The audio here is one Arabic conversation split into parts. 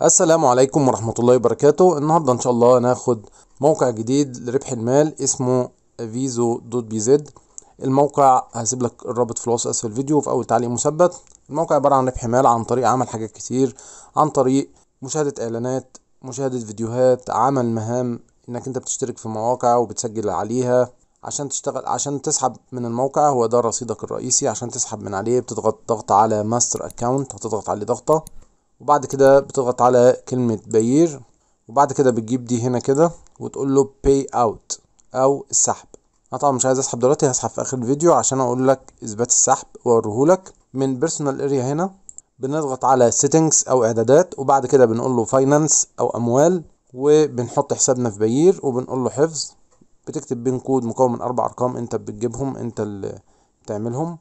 السلام عليكم ورحمة الله وبركاته النهاردة ان شاء الله هناخد موقع جديد لربح المال اسمه فيزو دوت بي زد الموقع هسيب لك الرابط في الوصف اسفل الفيديو وفي اول تعليق مثبت الموقع عبارة عن ربح مال عن طريق عمل حاجات كتير عن طريق مشاهدة اعلانات مشاهدة فيديوهات عمل مهام انك انت بتشترك في مواقع وبتسجل عليها عشان تشتغل عشان تسحب من الموقع هو ده رصيدك الرئيسي عشان تسحب من عليه بتضغط ضغط على ماستر اكونت هتضغط عليه ضغطه وبعد كده بتضغط على كلمة بيير وبعد كده بتجيب دي هنا كده وتقول له pay out او السحب انا طبعا مش عايز اسحب دلوقتي هسحب في اخر الفيديو عشان اقول لك اثبات السحب واوريهولك من بيرسونال اريا هنا بنضغط على settings او اعدادات وبعد كده بنقول له finance او اموال وبنحط حسابنا في بيير وبنقول له حفظ بتكتب بين كود مكون من اربع ارقام انت بتجيبهم انت اللي بتعملهم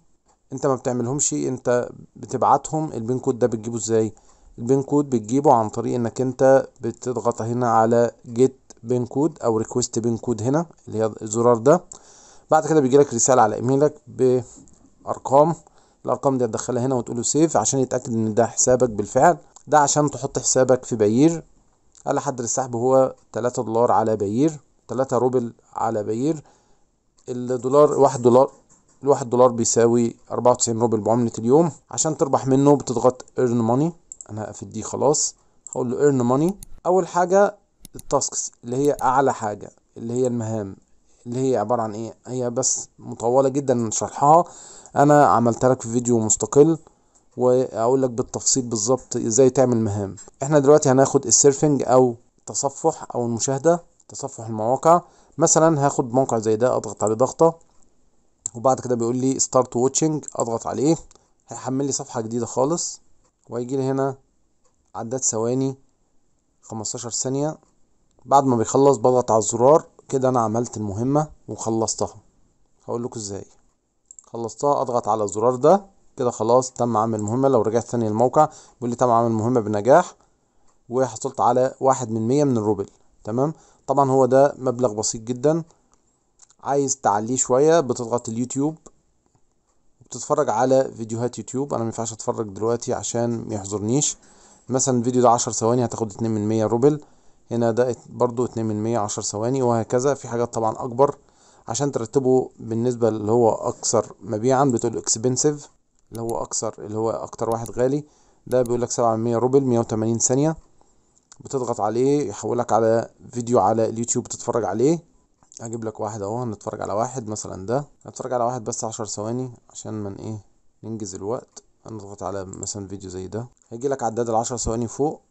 انت ما بتعملهمش انت بتبعتهم البين كود ده بتجيبه ازاي البين كود بتجيبه عن طريق انك انت بتضغط هنا على جيت بين كود او ريكويست بين كود هنا اللي هي الزرار ده بعد كده بيجي لك رساله على ايميلك بارقام الارقام دي هتدخلها هنا وتقول له سيف عشان يتاكد ان ده حسابك بالفعل ده عشان تحط حسابك في بايير اقل حد للسحب هو 3 دولار على بايير 3 روبل على بايير الدولار 1 دولار الواحد دولار بيساوي 94 روبل بعملة اليوم عشان تربح منه بتضغط ايرن ماني انا هقفل دي خلاص هقول له earn money اول حاجه التاسكس اللي هي اعلى حاجه اللي هي المهام اللي هي عباره عن ايه هي بس مطوله جدا شرحها انا عملت لك في فيديو مستقل واقول لك بالتفصيل بالظبط ازاي تعمل مهام احنا دلوقتي هناخد السيرفنج او التصفح او المشاهده تصفح المواقع مثلا هاخد موقع زي ده اضغط عليه ضغطه وبعد كده بيقول لي ستارت واتشنج اضغط عليه هيحمل لي صفحه جديده خالص وهيجي لي هنا عداد ثواني خمستاشر ثانية بعد ما بيخلص بضغط على الزرار كده انا عملت المهمة وخلصتها هقول لكم ازاي خلصتها اضغط على الزرار ده كده خلاص تم عمل المهمة لو رجعت ثاني للموقع بيقول لي تم عمل المهمة بنجاح وحصلت على واحد من مية من الروبل تمام طبعا هو ده مبلغ بسيط جدا عايز تعليه شوية بتضغط اليوتيوب بتتفرج على فيديوهات يوتيوب انا ما ينفعش اتفرج دلوقتي عشان ما يحظرنيش مثلا الفيديو ده 10 ثواني هتاخد 2 من 100 روبل هنا ده برضو 2 من 100 10 ثواني وهكذا في حاجات طبعا اكبر عشان ترتبه بالنسبه اللي هو اكثر مبيعا بتقول اكسبنسيف اللي هو اكثر اللي هو اكتر واحد غالي ده بيقول لك 7 من 100 روبل 180 ثانيه بتضغط عليه يحولك على فيديو على اليوتيوب تتفرج عليه هجيب لك واحد اهو هنتفرج على واحد مثلا ده هنتفرج على واحد بس عشر ثواني عشان من ايه ننجز الوقت هنضغط على مثلا فيديو زي ده هيجي لك عداد العشر ثواني فوق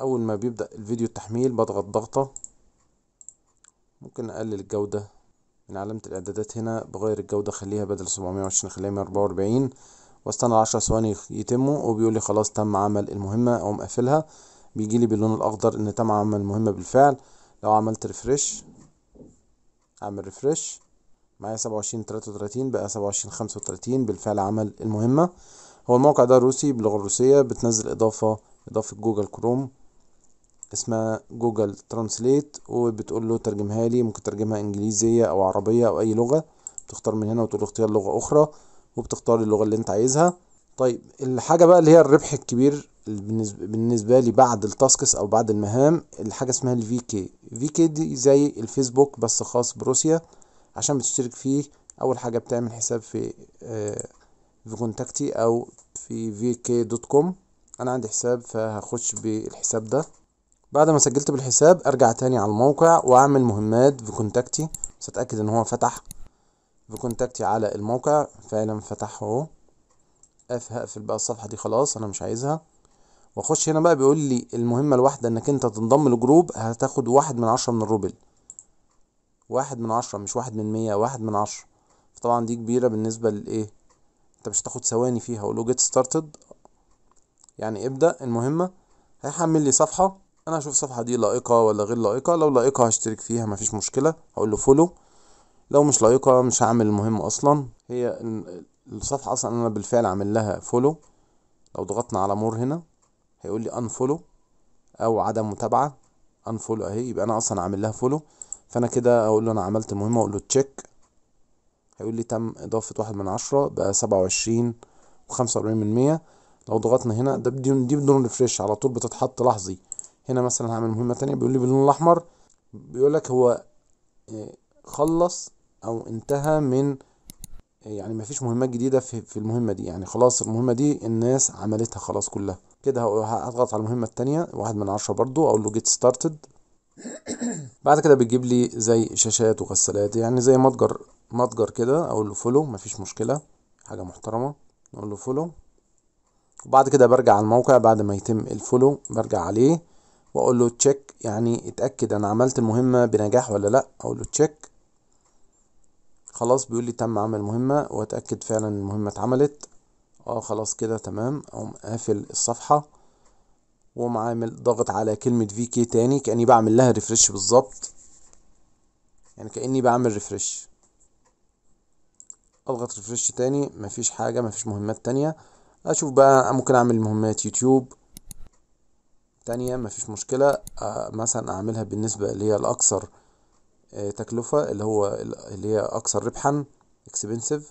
اول ما بيبدأ الفيديو التحميل بضغط ضغطة ممكن اقلل الجودة من علامة الاعدادات هنا بغير الجودة خليها بدل 720 خليها 144 واستنى 10 ثواني يتموا وبيقول لي خلاص تم عمل المهمة اقوم قافلها بيجي لي باللون الاخضر ان تم عمل المهمة بالفعل لو عملت ريفرش اعمل ريفرش معايا سبعة وعشرين تلاتة وتلاتين بقى سبعة وعشرين خمسة وتلاتين بالفعل عمل المهمة هو الموقع ده روسي باللغة الروسية بتنزل إضافة إضافة جوجل كروم اسمها جوجل ترانسليت وبتقول له ترجمها لي ممكن ترجمها إنجليزية أو عربية أو أي لغة تختار من هنا وتقول اختيار لغة أخرى وبتختار اللغة اللي أنت عايزها طيب الحاجة بقى اللي هي الربح الكبير بالنسبة لي بعد التاسكس او بعد المهام الحاجة اسمها الفي كي في كي دي زي الفيسبوك بس خاص بروسيا عشان بتشترك فيه اول حاجة بتعمل حساب في آه، في كونتاكتي او في في كي دوت كوم انا عندي حساب فهخش بالحساب ده بعد ما سجلت بالحساب ارجع تاني على الموقع واعمل مهمات في كونتاكتي بس اتاكد ان هو فتح في كونتاكتي على الموقع فعلا فتح اهو هقفل بقى الصفحة دي خلاص انا مش عايزها واخش هنا بقى بيقول لي المهمة الواحدة انك انت تنضم لجروب هتاخد واحد من عشرة من الروبل واحد من عشرة مش واحد من مية واحد من عشرة طبعا دي كبيرة بالنسبة للايه انت مش هتاخد ثواني فيها ولو جيت ستارتد يعني ابدأ المهمة هيحمل لي صفحة انا هشوف الصفحة دي لائقة ولا غير لائقة لو لائقة هشترك فيها مفيش مشكلة هقول له فولو لو مش لائقة مش هعمل المهمة اصلا هي الصفحة اصلا انا بالفعل عامل لها فولو لو ضغطنا على مور هنا هيقول لي unfollow او عدم متابعه unfollow اهي يبقى انا اصلا عامل لها فولو فانا كده اقول له انا عملت المهمه اقول له تشيك هيقول لي تم اضافه واحد من عشرة بقى سبعة وعشرين وخمسة وأربعين من مية لو ضغطنا هنا ده دي بدون ريفريش على طول بتتحط لحظي هنا مثلا هعمل مهمه تانية بيقول لي باللون الاحمر بيقول لك هو آه، خلص او انتهى من آه، يعني مفيش مهمات جديده في المهمه دي يعني خلاص المهمه دي الناس عملتها خلاص كلها كده هضغط على المهمة التانية واحد من عشرة برضو اقول له جيت ستارتد بعد كده بيجيب لي زي شاشات وغسالات يعني زي متجر متجر كده اقول له فولو مفيش مشكلة حاجة محترمة نقول له فولو وبعد كده برجع على الموقع بعد ما يتم الفولو برجع عليه واقول له تشيك يعني اتأكد انا عملت المهمة بنجاح ولا لا اقول له تشيك خلاص بيقول لي تم عمل المهمة واتأكد فعلا المهمة اتعملت اه خلاص كده تمام اقوم قافل الصفحة واقوم عامل ضغط على كلمة في كي تاني كأني بعمل لها ريفرش بالظبط يعني كأني بعمل ريفرش اضغط ريفرش تاني مفيش حاجة مفيش مهمات تانية اشوف بقى ممكن اعمل مهمات يوتيوب تانية مفيش مشكلة آه، مثلا اعملها بالنسبة اللي هي الاكثر آه، تكلفة اللي هو اللي هي اكثر ربحا expensive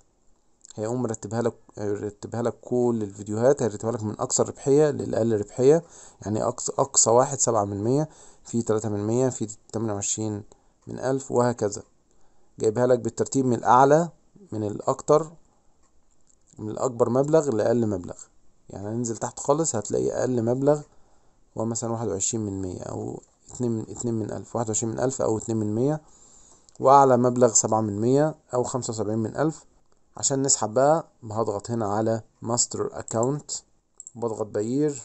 هيقوم مرتبها لك يرتبها لك كل الفيديوهات هيرتبها لك من اقصى ربحيه للاقل ربحيه يعني اقصى اقصى واحد سبعة من مية في تلاتة من مية في تمانية وعشرين من ألف وهكذا جايبها لك بالترتيب من الأعلى من الأكتر من الأكبر مبلغ لأقل مبلغ يعني هننزل تحت خالص هتلاقي أقل مبلغ هو مثلا واحد وعشرين من مية أو اتنين من اتنين من ألف واحد وعشرين من ألف أو اتنين من مية وأعلى مبلغ سبعة من مية أو خمسة وسبعين من ألف عشان نسحب بقى هضغط هنا على ماستر اكونت وبضغط بيير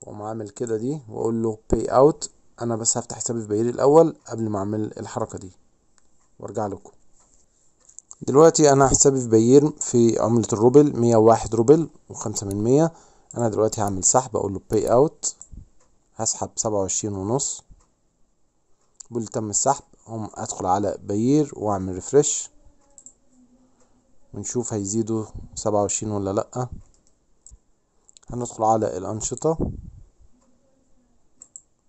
واقوم عامل كده دي واقول له باي اوت انا بس هفتح حسابي في بيير الاول قبل ما اعمل الحركه دي وارجع لكم دلوقتي انا حسابي في بيير في عمله الروبل 101 روبل و5 من 100 انا دلوقتي هعمل سحب اقول له باي اوت هسحب 27 ونص بقول تم السحب هم ادخل على بيير واعمل ريفرش ونشوف هيزيدوا سبعة وعشرين ولا لأ هندخل على الأنشطة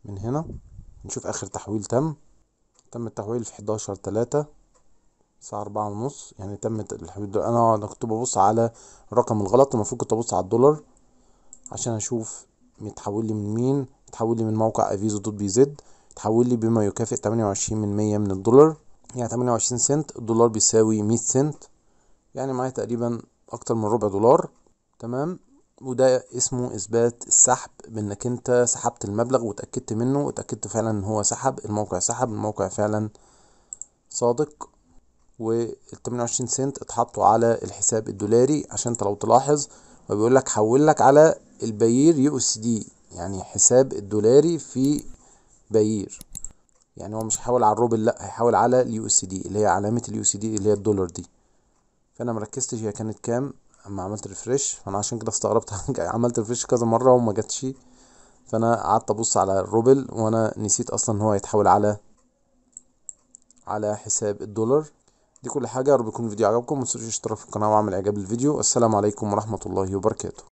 من هنا نشوف آخر تحويل تم تم التحويل في حداشر تلاتة الساعة أربعة ونص يعني تم التحويل ده أنا كنت ببص على الرقم الغلط المفروض كنت أبص على الدولار عشان أشوف متحول لي من مين اتحول لي من موقع افيزو دوت بي زد اتحول لي بما يكافئ تمانية وعشرين من مية من الدولار يعني تمانية وعشرين سنت الدولار بيساوي مية سنت يعني معايا تقريبا اكتر من ربع دولار تمام وده اسمه اثبات السحب بانك انت سحبت المبلغ واتاكدت منه واتاكدت فعلا ان هو سحب الموقع سحب الموقع فعلا صادق وال 28 سنت اتحطوا على الحساب الدولاري عشان انت لو تلاحظ وبيقول لك حول لك على البيير يو اس دي يعني حساب الدولاري في بيير يعني هو مش هيحول على الروبل لا هيحول على اليو اس دي اللي هي علامه اليو اس دي اللي هي الدولار دي فانا مركزتش هي كانت كام اما عملت ريفرش فانا عشان كده استغربت عملت ريفرش كذا مره وما جاتش فانا قعدت ابص على الروبل وانا نسيت اصلا ان هو يتحول على على حساب الدولار دي كل حاجه يا رب يكون الفيديو عجبكم متنسوش تشتركوا في القناه واعمل اعجاب للفيديو السلام عليكم ورحمه الله وبركاته